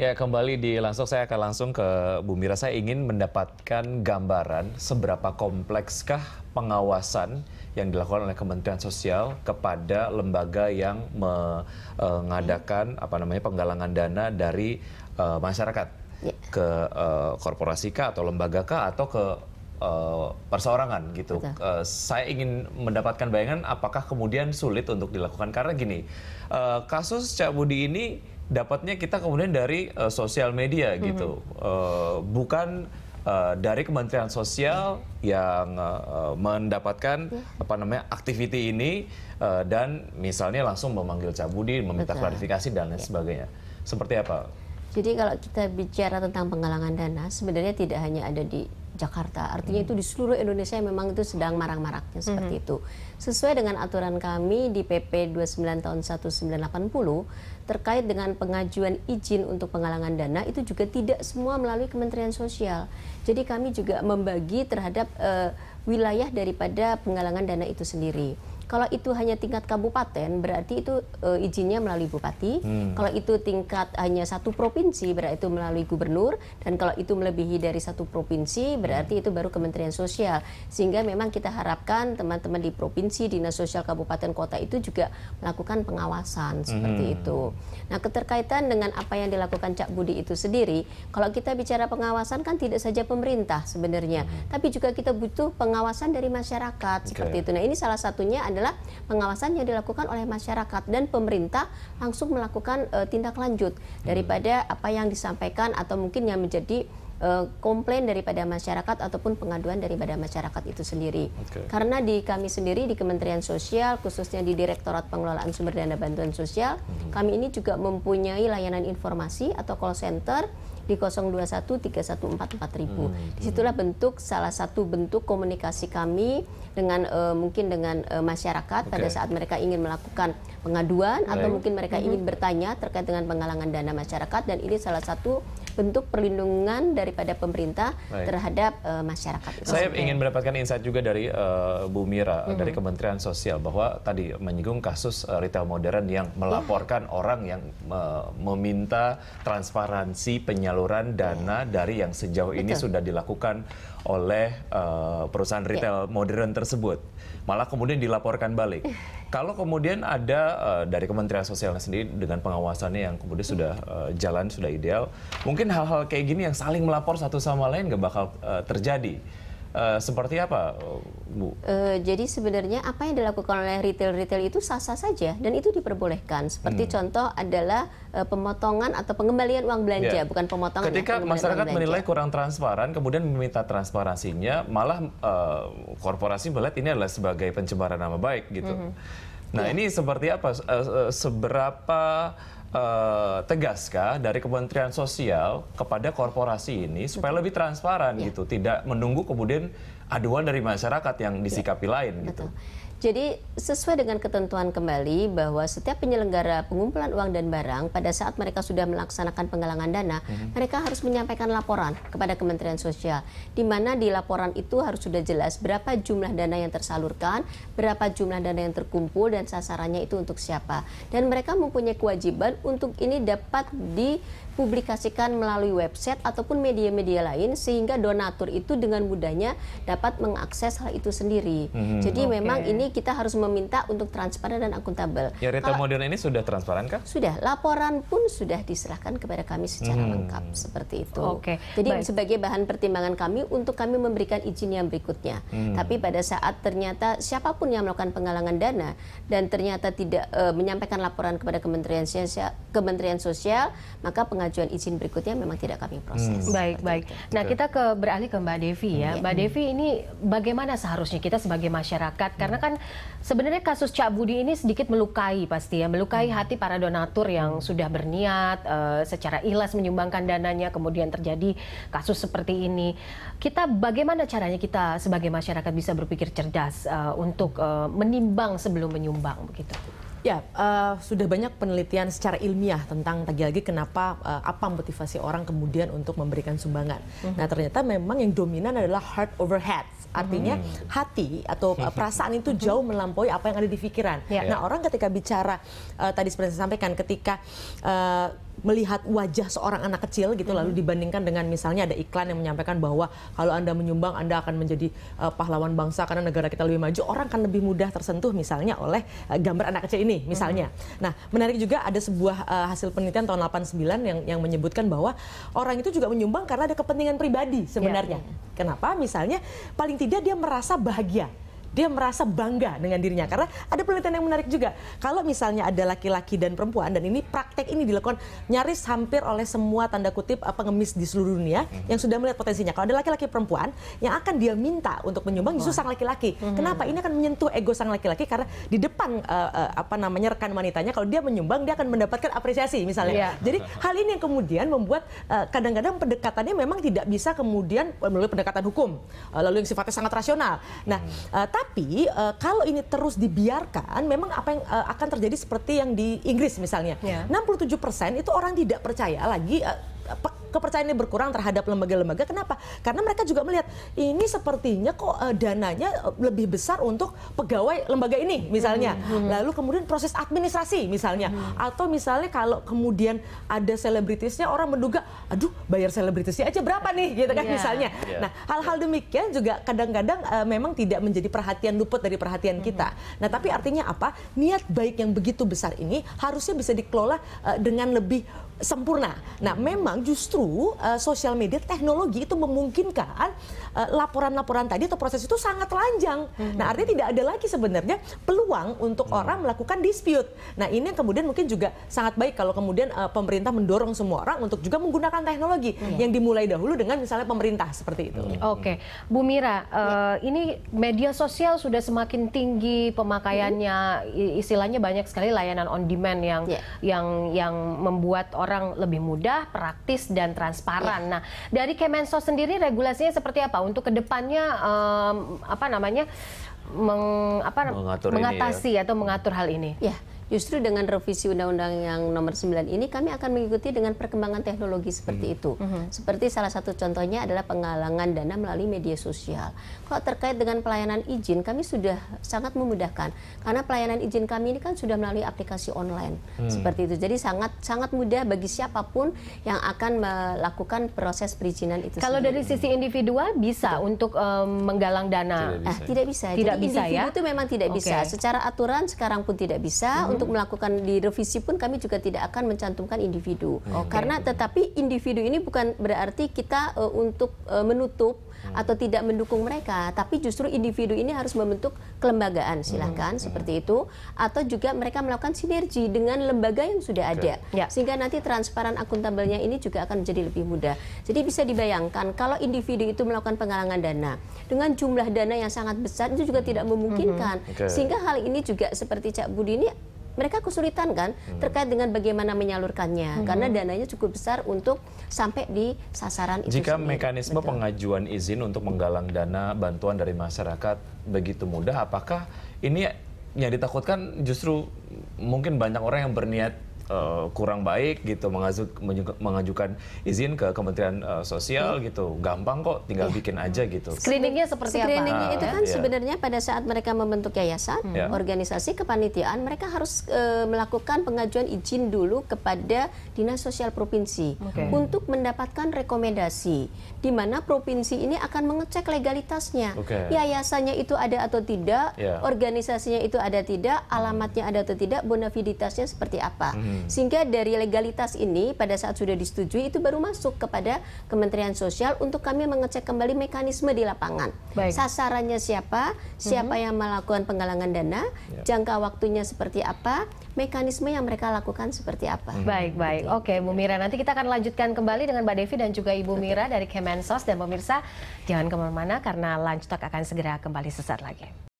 Ya, kembali di langsung saya akan langsung ke Bu Mira. Saya ingin mendapatkan gambaran seberapa komplekskah pengawasan yang dilakukan oleh Kementerian Sosial kepada lembaga yang mengadakan e, apa namanya penggalangan dana dari uh, masyarakat yeah. ke uh, korporasi kah atau lembaga kah atau ke Uh, perseorangan gitu. Uh, saya ingin mendapatkan bayangan apakah kemudian sulit untuk dilakukan karena gini uh, kasus Cak Budi ini dapatnya kita kemudian dari uh, sosial media mm-hmm. gitu, uh, bukan uh, dari Kementerian Sosial mm-hmm. yang uh, mendapatkan mm apa namanya activity ini uh, dan misalnya langsung memanggil Cabudi, meminta Betul. klarifikasi dan lain yeah. sebagainya. Seperti apa? Jadi kalau kita bicara tentang penggalangan dana, sebenarnya tidak hanya ada di Jakarta. Artinya hmm. itu di seluruh Indonesia memang itu sedang marak maraknya seperti hmm. itu. Sesuai dengan aturan kami di PP 29 tahun 1980 terkait dengan pengajuan izin untuk penggalangan dana itu juga tidak semua melalui Kementerian Sosial. Jadi kami juga membagi terhadap uh, wilayah daripada penggalangan dana itu sendiri. Kalau itu hanya tingkat kabupaten, berarti itu uh, izinnya melalui bupati. Hmm. Kalau itu tingkat hanya satu provinsi, berarti itu melalui gubernur. Dan kalau itu melebihi dari satu provinsi, berarti hmm. itu baru Kementerian Sosial. Sehingga memang kita harapkan teman-teman di provinsi, dinas sosial kabupaten kota itu juga melakukan pengawasan seperti hmm. itu. Nah, keterkaitan dengan apa yang dilakukan Cak Budi itu sendiri, kalau kita bicara pengawasan kan tidak saja pemerintah sebenarnya, hmm. tapi juga kita butuh pengawasan dari masyarakat okay. seperti itu. Nah, ini salah satunya adalah adalah pengawasan yang dilakukan oleh masyarakat dan pemerintah langsung melakukan uh, tindak lanjut hmm. daripada apa yang disampaikan atau mungkin yang menjadi Eh, komplain daripada masyarakat ataupun pengaduan daripada masyarakat itu sendiri. Okay. Karena di kami sendiri di Kementerian Sosial khususnya di Direktorat Pengelolaan Sumber Dana Bantuan Sosial, mm -hmm. kami ini juga mempunyai layanan informasi atau call center di 0213144000. Mm Hmm. Disitulah bentuk salah satu bentuk komunikasi kami dengan uh, mungkin dengan uh, masyarakat okay. pada saat mereka ingin melakukan pengaduan atau mungkin mereka hmm. ingin bertanya terkait dengan penggalangan dana masyarakat dan ini salah satu bentuk perlindungan daripada pemerintah Baik. terhadap uh, masyarakat. Itu. Saya ingin mendapatkan insight juga dari uh, Bu Mira hmm. dari Kementerian Sosial bahwa tadi menyinggung kasus uh, retail modern yang iya. melaporkan yeah. orang yang uh, meminta transparansi penyaluran dana yeah. dari yang sejauh Betul. ini sudah dilakukan oleh uh, perusahaan iya. retail yeah. modern tersebut. Malah kemudian dilaporkan balik. Iya. Kalau kemudian ada uh, dari Kementerian Sosial sendiri dengan pengawasannya yang kemudian sudah uh, jalan sudah ideal, mungkin mungkin hal-hal kayak gini yang saling melapor satu sama lain nggak bakal uh, terjadi. Uh, seperti apa, eh, Bu? Uh, jadi sebenarnya apa yang dilakukan oleh retail-retail itu sah-sah saja dan itu diperbolehkan. Seperti hmm. contoh adalah uh, pemotongan atau pengembalian uang belanja, yeah. bukan pemotongan. Ya, Ketika masyarakat menilai kurang transparan, kemudian meminta transparansinya, malah uh, korporasi melihat ini adalah sebagai pencemaran nama baik gitu. Hmm. Nah, ya. ini seperti apa? Eh, eh, seberapa uh, tegaskah dari Kementerian Sosial kepada korporasi ini supaya lebih transparan ya. gitu, tidak menunggu kemudian aduan dari masyarakat yang disikapi ya. lain gitu. Betul. Jadi sesuai dengan ketentuan kembali bahwa setiap penyelenggara pengumpulan uang dan barang pada saat mereka sudah melaksanakan penggalangan dana, hmm. mereka harus menyampaikan laporan kepada Kementerian Sosial di mana di laporan itu harus sudah jelas berapa jumlah dana yang tersalurkan, berapa jumlah dana yang terkumpul dan sasarannya itu untuk siapa. Dan mereka mempunyai kewajiban untuk ini dapat di publikasikan melalui website ataupun media-media lain sehingga donatur itu dengan mudahnya dapat mengakses hal itu sendiri. Hmm. Jadi okay. memang ini kita harus meminta untuk transparan dan akuntabel. Ya retail modern ini sudah transparan kah? Sudah, laporan pun sudah diserahkan kepada kami secara hmm. lengkap seperti itu. Oke. Okay. Jadi Baik. sebagai bahan pertimbangan kami untuk kami memberikan izin yang berikutnya. Hmm. Tapi pada saat ternyata siapapun yang melakukan penggalangan dana dan ternyata tidak e, menyampaikan laporan kepada Kementerian Sosial, Kementerian Sosial, maka pengadilan pengajuan izin berikutnya memang tidak kami proses. Hmm. Baik, Seperti baik. Nah, kita ke beralih ke Mbak Devi ya. Hmm. Mbak Devi ini bagaimana seharusnya kita sebagai masyarakat karena kan sebenarnya kasus Cak Budi ini sedikit melukai pasti ya, melukai hmm. hati para donatur yang sudah berniat uh, secara ikhlas menyumbangkan dananya kemudian terjadi kasus seperti ini. Kita bagaimana caranya kita sebagai masyarakat bisa berpikir cerdas uh, untuk uh, menimbang sebelum menyumbang begitu? Ya, uh, sudah banyak penelitian secara ilmiah tentang lagi-lagi kenapa uh, apa motivasi orang kemudian untuk memberikan sumbangan. Mm -hmm. Nah, ternyata memang yang dominan adalah heart over head. Artinya mm -hmm. hati atau uh, perasaan itu mhm. jauh melampaui apa yang ada di pikiran. Yeah. Nah, orang ketika bicara uh, tadi seperti saya sampaikan ketika uh, melihat wajah seorang anak kecil gitu lalu mhm. dibandingkan dengan misalnya ada iklan yang menyampaikan bahwa kalau Anda menyumbang Anda akan menjadi uh, pahlawan bangsa karena negara kita lebih maju, orang akan lebih mudah tersentuh misalnya oleh uh, gambar anak kecil ini misalnya. Hmm. Nah, menarik juga ada sebuah uh, hasil penelitian tahun 89 yang yang menyebutkan bahwa orang itu juga menyumbang karena ada kepentingan pribadi sebenarnya. yeah. Ya. Kenapa? Misalnya paling tidak dia merasa bahagia dia merasa bangga dengan dirinya karena ada penelitian yang menarik juga kalau misalnya ada laki-laki dan perempuan dan ini praktek ini dilakukan nyaris hampir oleh semua tanda kutip pengemis di seluruh dunia hmm. yang sudah melihat potensinya kalau ada laki-laki perempuan yang akan dia minta untuk menyumbang justru sang laki-laki hmm. kenapa ini akan menyentuh ego sang laki-laki karena di depan uh, uh, apa namanya rekan wanitanya kalau dia menyumbang dia akan mendapatkan apresiasi misalnya yeah. jadi hal ini yang kemudian membuat kadang eh, kadang-kadang pendekatannya memang tidak bisa kemudian melalui pendekatan hukum uh, lalu yang sifatnya sangat rasional nah uh, tapi uh, kalau ini terus dibiarkan, memang apa yang uh, akan terjadi seperti yang di Inggris misalnya. Yeah. Ya. 67% itu orang tidak percaya lagi uh, Kepercayaan ini berkurang terhadap lembaga-lembaga. Kenapa? Karena mereka juga melihat ini sepertinya kok uh, dananya eh, lebih besar untuk pegawai lembaga ini misalnya. Hmm, hmm. Lalu kemudian proses administrasi misalnya hmm. atau misalnya kalau kemudian ada selebritisnya orang menduga, aduh bayar selebritisnya aja berapa nih gitu kan yeah. misalnya. Yeah. Nah, hal-hal demikian juga kadang-kadang uh, memang tidak menjadi perhatian luput dari perhatian hmm. kita. Nah, tapi artinya apa? Niat baik yang begitu besar ini harusnya bisa dikelola uh, dengan lebih sempurna. Nah, memang justru justru uh, eh, sosial media teknologi itu memungkinkan eh, laporan-laporan uh, tadi atau proses itu sangat telanjang. Hmm. Nah artinya tidak ada lagi sebenarnya peluang untuk hmm. orang melakukan dispute. Nah ini yang kemudian mungkin juga sangat baik kalau kemudian uh, pemerintah mendorong semua orang untuk juga menggunakan teknologi hmm. yang dimulai dahulu dengan misalnya pemerintah seperti itu. Hmm. Oke, okay. Bu Mira, uh, ya. ini media sosial sudah semakin tinggi pemakaiannya, hmm. istilahnya banyak sekali layanan on demand yang ya. yang yang membuat orang lebih mudah, praktis dan dan transparan. Ya. Nah, dari Kemensos sendiri regulasinya seperti apa untuk kedepannya um, apa namanya meng, apa, mengatasi ya. atau mengatur hal ini? Ya. Justru dengan revisi undang-undang yang nomor 9 ini kami akan mengikuti dengan perkembangan teknologi seperti hmm. itu. Hmm. Seperti salah satu contohnya adalah penggalangan dana melalui media sosial. Kalau terkait dengan pelayanan izin kami sudah sangat memudahkan karena pelayanan izin kami ini kan sudah melalui aplikasi online hmm. seperti itu. Jadi sangat sangat mudah bagi siapapun yang akan melakukan proses perizinan itu. Kalau sendiri. dari sisi individual bisa tidak. untuk um, menggalang dana. Tidak bisa. Eh, tidak bisa. Tidak Jadi bisa ya. Itu memang tidak okay. bisa. Secara aturan sekarang pun tidak bisa. Hmm untuk melakukan direvisi pun kami juga tidak akan mencantumkan individu. Okay. Karena tetapi individu ini bukan berarti kita uh, untuk uh, menutup hmm. atau tidak mendukung mereka, tapi justru individu ini harus membentuk kelembagaan, silahkan hmm. seperti itu, atau juga mereka melakukan sinergi dengan lembaga yang sudah ada, okay. Ya. sehingga nanti transparan akuntabelnya ini juga akan menjadi lebih mudah. Jadi bisa dibayangkan kalau individu itu melakukan penggalangan dana dengan jumlah dana yang sangat besar itu juga tidak hmm. memungkinkan, hmm. okay. sehingga hal ini juga seperti Cak Budi ini mereka kesulitan kan hmm. terkait dengan bagaimana menyalurkannya hmm. karena dananya cukup besar untuk sampai di sasaran itu Jika sendiri. mekanisme Betul. pengajuan izin untuk menggalang dana bantuan dari masyarakat begitu mudah apakah ini yang ditakutkan justru mungkin banyak orang yang berniat uh, kurang baik gitu mengajuk, mengajukan izin ke Kementerian uh, Sosial hmm. gitu gampang kok tinggal yeah. bikin aja gitu screeningnya seperti screeningnya apa? Ah, itu ya. kan yeah. sebenarnya pada saat mereka membentuk yayasan hmm. yeah. organisasi kepanitiaan mereka harus uh, melakukan pengajuan izin dulu kepada dinas sosial provinsi okay. untuk mendapatkan rekomendasi di mana provinsi ini akan mengecek legalitasnya okay. yayasannya itu ada atau tidak yeah. organisasinya itu ada tidak alamatnya ada atau tidak bonafiditasnya seperti apa hmm. Sehingga dari legalitas ini pada saat sudah disetujui itu baru masuk kepada Kementerian Sosial untuk kami mengecek kembali mekanisme di lapangan. Baik. Sasarannya siapa, siapa hmm. yang melakukan penggalangan dana, ya. jangka waktunya seperti apa, mekanisme yang mereka lakukan seperti apa. Mhm. Baik, baik. hmm. Oke, Bu Mira, nanti kita akan lanjutkan kembali dengan Mbak Devi dan juga Ibu Mira dari Kemensos dan pemirsa jangan kemana-mana karena lanjut akan segera kembali sesaat lagi.